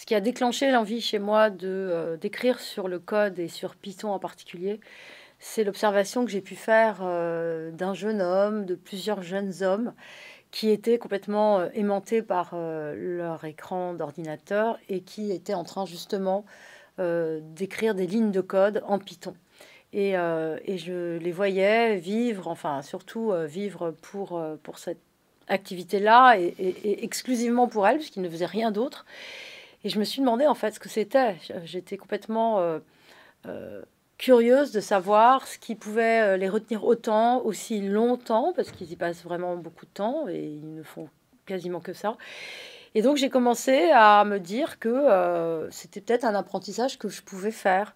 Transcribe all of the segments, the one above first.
ce qui a déclenché l'envie chez moi de euh, d'écrire sur le code et sur Python en particulier, c'est l'observation que j'ai pu faire euh, d'un jeune homme, de plusieurs jeunes hommes qui étaient complètement euh, aimantés par leur écran d'ordinateur et qui étaient en train justement d'écrire des lignes de code en Python. Et, et, je les voyais vivre, enfin surtout vivre pour, pour cette activité-là et, et, exclusivement pour elle, puisqu'ils ne faisaient rien d'autre. Et je me suis demandé en fait ce que c'était. J'étais complètement euh, euh, curieuse de savoir ce qui pouvait euh, les retenir autant, aussi longtemps, parce qu'ils y passent vraiment beaucoup de temps et ils ne font quasiment que ça. Et donc j'ai commencé à me dire que c'était peut-être un apprentissage que je pouvais faire,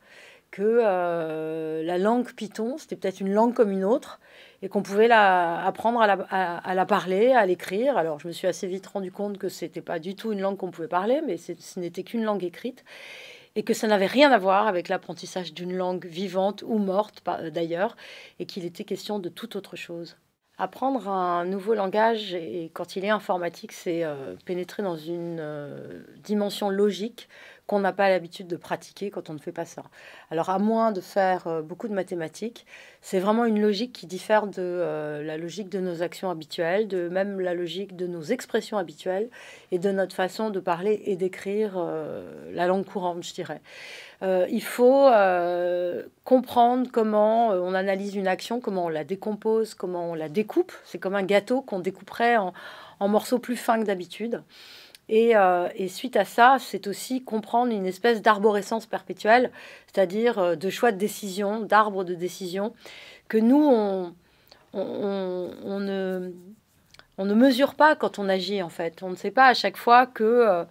que la langue Python, c'était peut-être une langue comme une autre, et qu'on pouvait la, apprendre à la, parler, à l'écrire. Alors je me suis assez vite rendu compte que ce n'était pas du tout une langue qu'on pouvait parler, mais ce n'était qu'une langue écrite et que ça n'avait rien à voir avec l'apprentissage d'une langue vivante ou morte euh, d'ailleurs, et qu'il était question de toute autre chose. Apprendre un nouveau langage, et quand il est informatique, c'est euh, pénétrer dans une euh, dimension logique qu'on n'a pas l'habitude de pratiquer quand on ne fait pas ça. Alors à moins de faire euh, beaucoup de mathématiques, c'est vraiment une logique qui diffère de euh, la logique de nos actions habituelles, de même la logique de nos expressions habituelles et de notre façon de parler et d'écrire euh, la langue courante, je dirais. il faut comprendre comment on analyse une action, comment on la décompose, comment on la découpe. C'est comme un gâteau qu'on découperait en morceaux plus fins que d'habitude. Euh, et, suite à ça, c'est aussi comprendre une espèce d'arborescence perpétuelle, c'est-à-dire euh, de choix de décision, d'arbre de décision, que nous, on, ne, on, ne, mesure pas quand on agit, en fait. On ne sait pas à chaque fois que euh,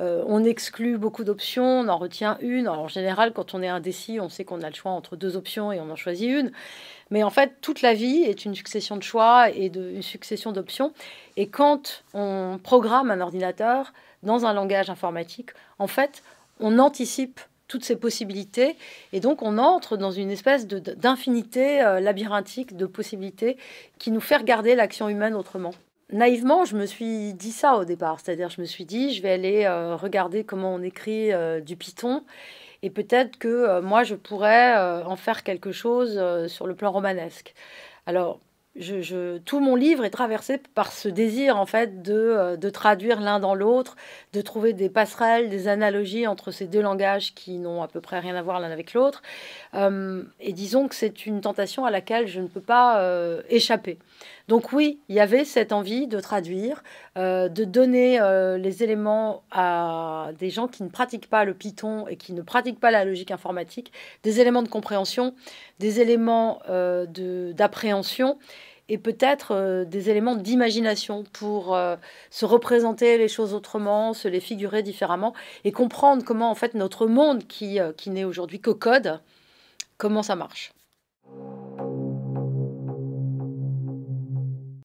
euh, on exclut beaucoup d'options, on en retient une. en général, quand on est indécis, on sait qu'on a le choix entre deux options et on en choisit une. Mais en fait, toute la vie est une succession de choix et d'une une succession d'options. Et quand on programme un ordinateur dans un langage informatique, en fait, on anticipe toutes ces possibilités. Et donc, on entre dans une espèce d'infinité euh, labyrinthique de possibilités qui nous fait regarder l'action humaine autrement naïvement, je me suis dit ça au départ. C'est-à-dire, je me suis dit, je vais aller euh, regarder comment on écrit euh, du Python. Et peut-être que euh, moi, je pourrais en faire quelque chose sur le plan romanesque. Alors, je, tout mon livre est traversé par ce désir en fait euh, de, traduire l'un dans l'autre, de trouver des passerelles, des analogies entre ces deux langages qui n'ont à peu près rien à voir l'un avec l'autre. Euh, et disons que c'est une tentation à laquelle je ne peux pas euh, échapper. Donc oui, il y avait cette envie de traduire, de donner les éléments à des gens qui ne pratiquent pas le Python et qui ne pratiquent pas la logique informatique, des éléments de compréhension, des éléments d'appréhension et peut-être euh, des éléments d'imagination pour euh, se représenter les choses autrement, se les figurer différemment et comprendre comment en fait notre monde qui, euh, n'est aujourd'hui qu'au code, comment ça marche.